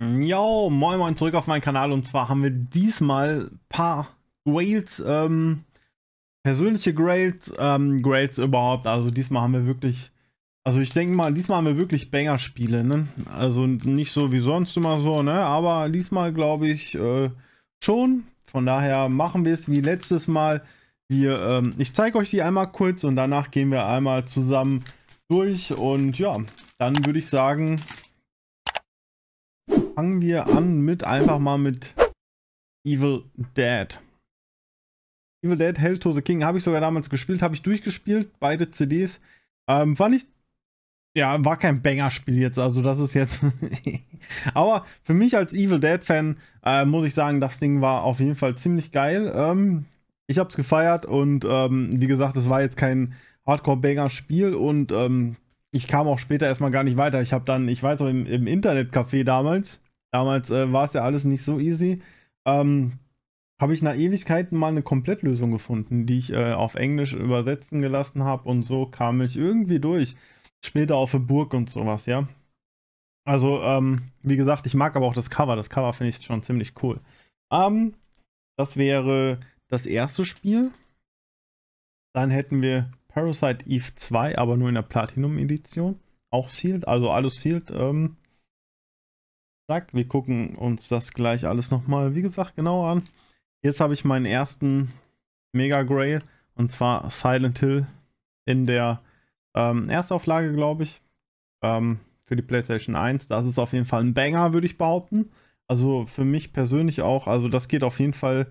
Yo, moin moin zurück auf meinen Kanal und zwar haben wir diesmal ein paar Grails, ähm, persönliche Grails, ähm, Grails überhaupt, also diesmal haben wir wirklich, also ich denke mal, diesmal haben wir wirklich Banger-Spiele, ne? Also nicht so wie sonst immer so, ne? Aber diesmal glaube ich äh, schon, von daher machen wir es wie letztes Mal. Wir, ähm, ich zeige euch die einmal kurz und danach gehen wir einmal zusammen durch und ja, dann würde ich sagen, fangen wir an mit einfach mal mit Evil Dead. Evil Dead, Hell to the King habe ich sogar damals gespielt, habe ich durchgespielt, beide CDs. Ähm, fand ich, ja, war kein Banger-Spiel jetzt, also das ist jetzt. Aber für mich als Evil Dead-Fan äh, muss ich sagen, das Ding war auf jeden Fall ziemlich geil. Ähm, ich habe es gefeiert und ähm, wie gesagt, es war jetzt kein Hardcore-Banger-Spiel und ähm, ich kam auch später erstmal gar nicht weiter. Ich habe dann, ich weiß noch, im, im Internetcafé damals, Damals äh, war es ja alles nicht so easy. Ähm, habe ich nach Ewigkeiten mal eine Komplettlösung gefunden, die ich äh, auf Englisch übersetzen gelassen habe und so kam ich irgendwie durch. Später auf der Burg und sowas, ja. Also, ähm, wie gesagt, ich mag aber auch das Cover. Das Cover finde ich schon ziemlich cool. Ähm, das wäre das erste Spiel. Dann hätten wir Parasite Eve 2, aber nur in der Platinum-Edition. Auch sealed, also alles sealed. Ähm, Zack, wir gucken uns das gleich alles nochmal, wie gesagt, genauer an. Jetzt habe ich meinen ersten Mega Grail und zwar Silent Hill in der ähm, Erstauflage, glaube ich, ähm, für die PlayStation 1. Das ist auf jeden Fall ein Banger, würde ich behaupten. Also für mich persönlich auch. Also das geht auf jeden Fall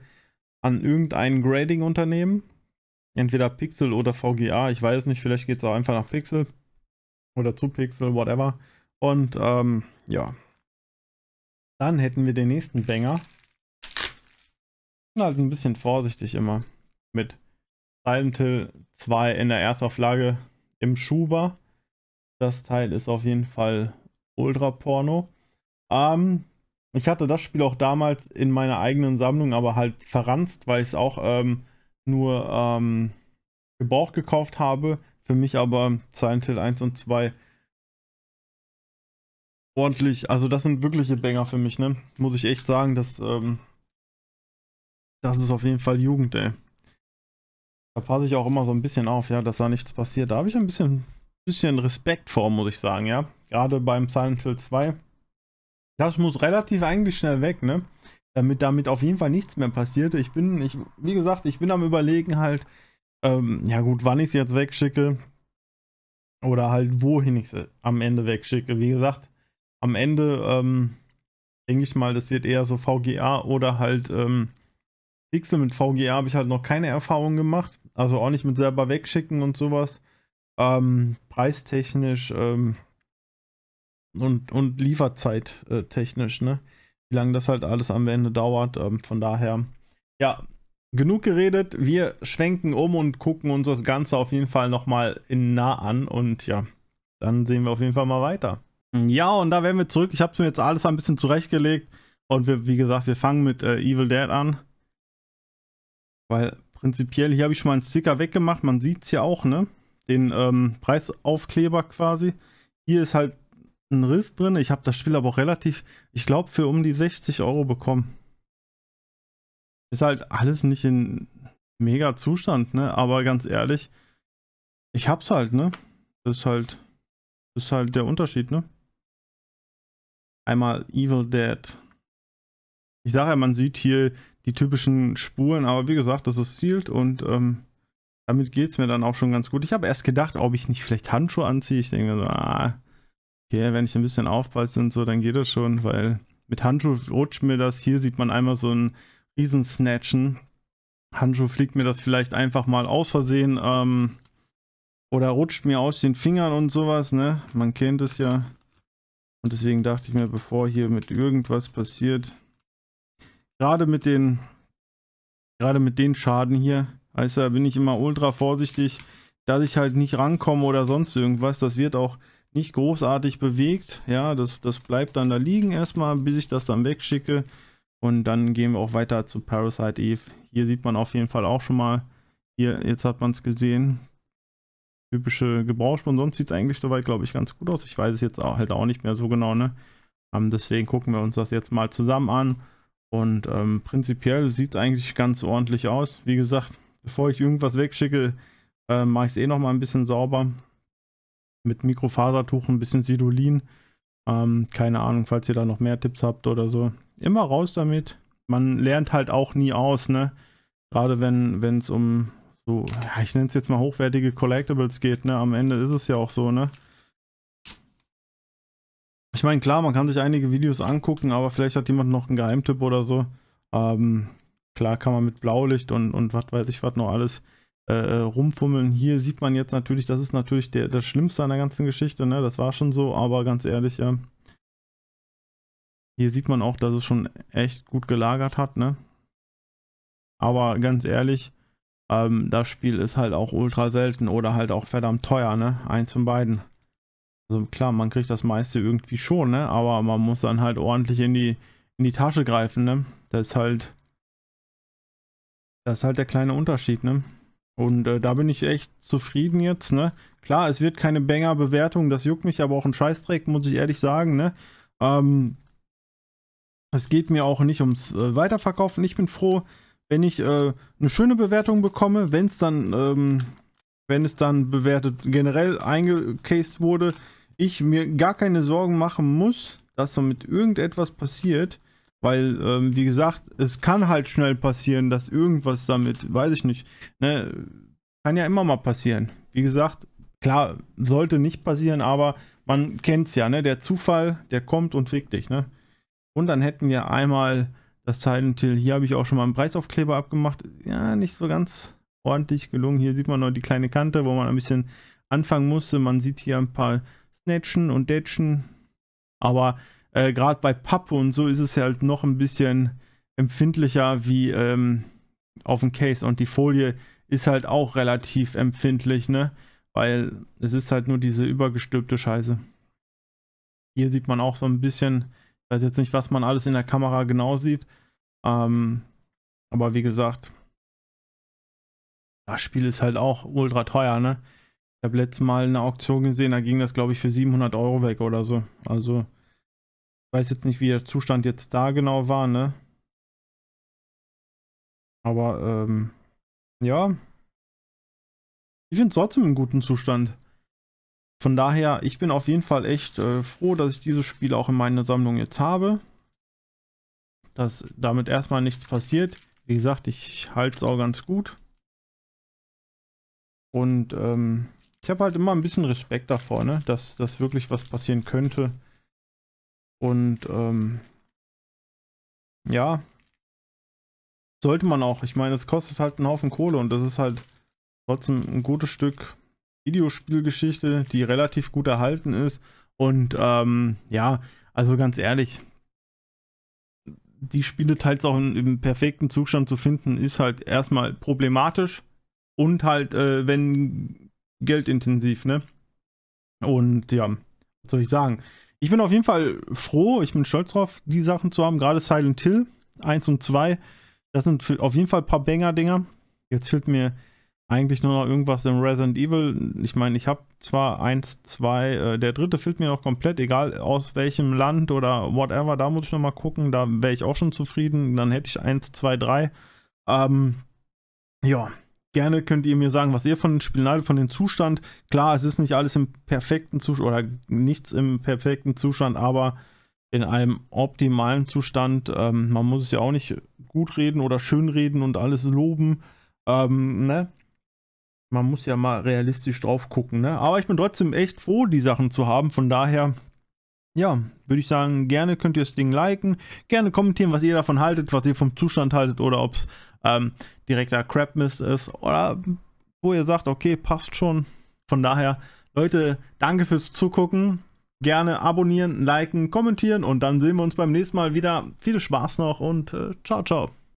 an irgendein Grading-Unternehmen. Entweder Pixel oder VGA. Ich weiß nicht, vielleicht geht es auch einfach nach Pixel oder zu Pixel, whatever. Und ähm, ja, dann hätten wir den nächsten Banger. Bin halt ein bisschen vorsichtig immer. Mit Silent Hill 2 in der Erstauflage im Schuber. Das Teil ist auf jeden Fall ultra porno. Ähm, ich hatte das Spiel auch damals in meiner eigenen Sammlung, aber halt verranzt, weil ich es auch ähm, nur ähm, gebraucht gekauft habe. Für mich aber Silent Hill 1 und 2 ordentlich. Also das sind wirkliche Banger für mich, ne? Muss ich echt sagen, dass ähm, das ist auf jeden Fall Jugend, ey. Da passe ich auch immer so ein bisschen auf, ja, dass da nichts passiert. Da habe ich ein bisschen, bisschen Respekt vor, muss ich sagen, ja. Gerade beim Silent Hill 2. Das muss relativ eigentlich schnell weg, ne? Damit damit auf jeden Fall nichts mehr passiert. Ich bin, ich, wie gesagt, ich bin am überlegen halt, ähm, ja gut, wann ich es jetzt wegschicke. Oder halt, wohin ich es am Ende wegschicke. Wie gesagt, am Ende ähm, denke ich mal, das wird eher so VGA oder halt ähm, Pixel. Mit VGA habe ich halt noch keine Erfahrung gemacht. Also auch nicht mit selber wegschicken und sowas. Ähm, preistechnisch ähm, und, und Lieferzeit äh, technisch, ne? Wie lange das halt alles am Ende dauert. Ähm, von daher, ja, genug geredet. Wir schwenken um und gucken uns das Ganze auf jeden Fall nochmal in nah an. Und ja, dann sehen wir auf jeden Fall mal weiter. Hm, ja, und da wären wir zurück. Ich habe mir jetzt alles ein bisschen zurechtgelegt. Und wir, wie gesagt, wir fangen mit äh, Evil Dead an. Weil prinzipiell, hier habe ich schon mal einen Sticker weggemacht. Man sieht es ja auch, ne? Den ähm, Preisaufkleber quasi. Hier ist halt ein Riss drin. Ich habe das Spiel aber auch relativ, ich glaube, für um die 60 Euro bekommen. Ist halt alles nicht in mega Zustand, ne? Aber ganz ehrlich, ich hab's halt, ne? Das ist halt, das ist halt der Unterschied, ne? Einmal Evil Dead. Ich sage ja, man sieht hier die typischen Spuren, aber wie gesagt, das ist sealed und ähm, damit geht es mir dann auch schon ganz gut. Ich habe erst gedacht, ob ich nicht vielleicht Handschuhe anziehe. Ich denke mir so, ah, okay, wenn ich ein bisschen aufpasse und so, dann geht das schon, weil mit Handschuhe rutscht mir das. Hier sieht man einmal so ein Riesensnatchen. Handschuhe fliegt mir das vielleicht einfach mal aus Versehen ähm, oder rutscht mir aus den Fingern und sowas, ne? Man kennt es ja. Und deswegen dachte ich mir, bevor hier mit irgendwas passiert, gerade mit den, gerade mit den Schaden hier, heißt also bin ich immer ultra vorsichtig, dass ich halt nicht rankomme oder sonst irgendwas. Das wird auch nicht großartig bewegt. Ja, das, das bleibt dann da liegen erstmal, bis ich das dann wegschicke. Und dann gehen wir auch weiter zu Parasite Eve. Hier sieht man auf jeden Fall auch schon mal, hier, jetzt hat man es gesehen, typische Gebrauchsspuren. Sonst sieht es eigentlich soweit, glaube ich, ganz gut aus. Ich weiß es jetzt auch, halt auch nicht mehr so genau, ne? Ähm, deswegen gucken wir uns das jetzt mal zusammen an. Und ähm, prinzipiell sieht es eigentlich ganz ordentlich aus. Wie gesagt, bevor ich irgendwas wegschicke, äh, mache ich es eh nochmal ein bisschen sauber. Mit Mikrofasertuch, ein bisschen Sidolin. Ähm, keine Ahnung, falls ihr da noch mehr Tipps habt oder so. Immer raus damit. Man lernt halt auch nie aus, ne? Gerade wenn es um so, ja, ich nenne es jetzt mal hochwertige Collectibles geht, ne? Am Ende ist es ja auch so, ne? Ich meine, klar, man kann sich einige Videos angucken, aber vielleicht hat jemand noch einen Geheimtipp oder so. Ähm, klar kann man mit Blaulicht und, und was weiß ich was noch alles äh, äh rumfummeln. Hier sieht man jetzt natürlich, das ist natürlich der, das Schlimmste an der ganzen Geschichte, ne? Das war schon so, aber ganz ehrlich, äh, hier sieht man auch, dass es schon echt gut gelagert hat, ne? Aber ganz ehrlich, ähm, das Spiel ist halt auch ultra selten oder halt auch verdammt teuer, ne? Eins von beiden. Also klar, man kriegt das meiste irgendwie schon, ne? Aber man muss dann halt ordentlich in die, in die Tasche greifen, ne? Das ist halt. Das ist halt der kleine Unterschied, ne? Und äh, da bin ich echt zufrieden jetzt, ne? Klar, es wird keine Banger-Bewertung, das juckt mich aber auch ein Scheißdreck, muss ich ehrlich sagen, ne? Ähm, es geht mir auch nicht ums äh, Weiterverkaufen. Ich bin froh, wenn ich äh, eine schöne Bewertung bekomme, wenn es dann, ähm, wenn es dann bewertet generell eingecased wurde, ich mir gar keine Sorgen machen muss, dass damit irgendetwas passiert, weil, ähm, wie gesagt, es kann halt schnell passieren, dass irgendwas damit, weiß ich nicht, ne, kann ja immer mal passieren. Wie gesagt, klar, sollte nicht passieren, aber man kennt es ja, ne, der Zufall, der kommt und fickt dich, ne. Und dann hätten wir einmal das Zeilentil hier habe ich auch schon mal einen Preisaufkleber abgemacht. Ja, nicht so ganz ordentlich gelungen. Hier sieht man noch die kleine Kante, wo man ein bisschen anfangen musste. Man sieht hier ein paar Snatchen und Datschen. Aber äh, gerade bei Pappe und so ist es halt noch ein bisschen empfindlicher wie ähm, auf dem Case. Und die Folie ist halt auch relativ empfindlich, ne? Weil es ist halt nur diese übergestülpte Scheiße. Hier sieht man auch so ein bisschen ich weiß jetzt nicht, was man alles in der Kamera genau sieht. Ähm, aber wie gesagt, das Spiel ist halt auch ultra teuer, ne? Ich habe letztes Mal eine Auktion gesehen, da ging das, glaube ich, für 700 Euro weg oder so. Also, ich weiß jetzt nicht, wie der Zustand jetzt da genau war, ne? Aber, ähm, ja. Ich finde es trotzdem im guten Zustand. Von daher, ich bin auf jeden Fall echt äh, froh, dass ich dieses Spiel auch in meiner Sammlung jetzt habe. Dass damit erstmal nichts passiert. Wie gesagt, ich halte es auch ganz gut. Und ähm, ich habe halt immer ein bisschen Respekt davor, ne? dass, dass wirklich was passieren könnte. Und ähm, ja, sollte man auch. Ich meine, es kostet halt einen Haufen Kohle und das ist halt trotzdem ein gutes Stück Videospielgeschichte, die relativ gut erhalten ist. Und ähm, ja, also ganz ehrlich, die Spiele teils auch in, im perfekten Zustand zu finden, ist halt erstmal problematisch und halt, äh, wenn geldintensiv, ne? Und ja, was soll ich sagen? Ich bin auf jeden Fall froh, ich bin stolz drauf, die Sachen zu haben, gerade Silent Hill 1 und 2. Das sind auf jeden Fall ein paar Banger-Dinger. Jetzt fehlt mir eigentlich nur noch irgendwas im Resident Evil. Ich meine, ich habe zwar eins, zwei, äh, der dritte fehlt mir noch komplett, egal aus welchem Land oder whatever, da muss ich nochmal gucken, da wäre ich auch schon zufrieden, dann hätte ich eins, zwei, drei. Ähm, ja, gerne könnt ihr mir sagen, was ihr von den Spielen haltet, von dem Zustand. Klar, es ist nicht alles im perfekten Zustand oder nichts im perfekten Zustand, aber in einem optimalen Zustand. Ähm, man muss es ja auch nicht gut reden oder schön reden und alles loben. Ähm, ne? man muss ja mal realistisch drauf gucken. Ne? Aber ich bin trotzdem echt froh, die Sachen zu haben. Von daher, ja, würde ich sagen, gerne könnt ihr das Ding liken, gerne kommentieren, was ihr davon haltet, was ihr vom Zustand haltet oder ob es ähm, direkter Crap-Mist ist oder wo ihr sagt, okay, passt schon. Von daher, Leute, danke fürs Zugucken. Gerne abonnieren, liken, kommentieren und dann sehen wir uns beim nächsten Mal wieder. Viel Spaß noch und äh, ciao, ciao.